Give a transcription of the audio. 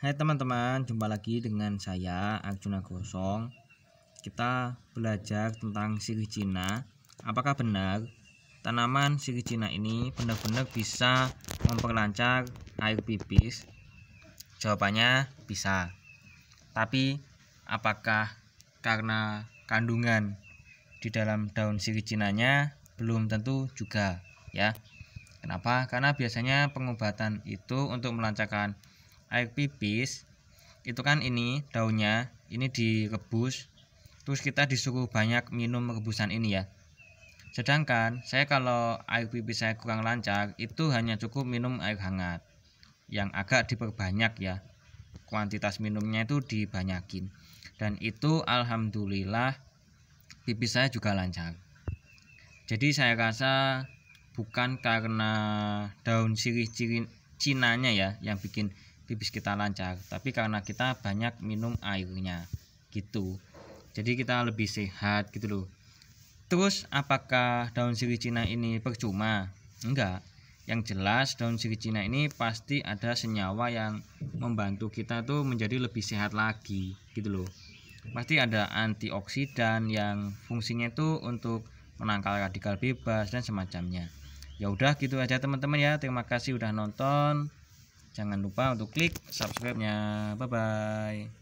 Hai teman-teman, jumpa lagi dengan saya Arjuna Gosong. Kita belajar tentang sirih Cina. Apakah benar tanaman sirih Cina ini benar-benar bisa memperlancar air pipis? Jawabannya bisa. Tapi apakah karena kandungan di dalam daun sirih Cinanya belum tentu juga, ya. Kenapa? Karena biasanya pengobatan itu untuk melancarkan air pipis itu kan ini daunnya ini direbus terus kita disuruh banyak minum rebusan ini ya sedangkan saya kalau air pipis saya kurang lancar itu hanya cukup minum air hangat yang agak diperbanyak ya kuantitas minumnya itu dibanyakin dan itu alhamdulillah pipis saya juga lancar jadi saya rasa bukan karena daun sirih cinanya ya yang bikin pipis kita lancar tapi karena kita banyak minum airnya gitu jadi kita lebih sehat gitu loh terus apakah daun sirih Cina ini percuma enggak yang jelas daun sirih Cina ini pasti ada senyawa yang membantu kita tuh menjadi lebih sehat lagi gitu loh pasti ada antioksidan yang fungsinya itu untuk menangkal radikal bebas dan semacamnya ya udah gitu aja teman-teman ya terima kasih udah nonton Jangan lupa untuk klik subscribe-nya. Bye bye.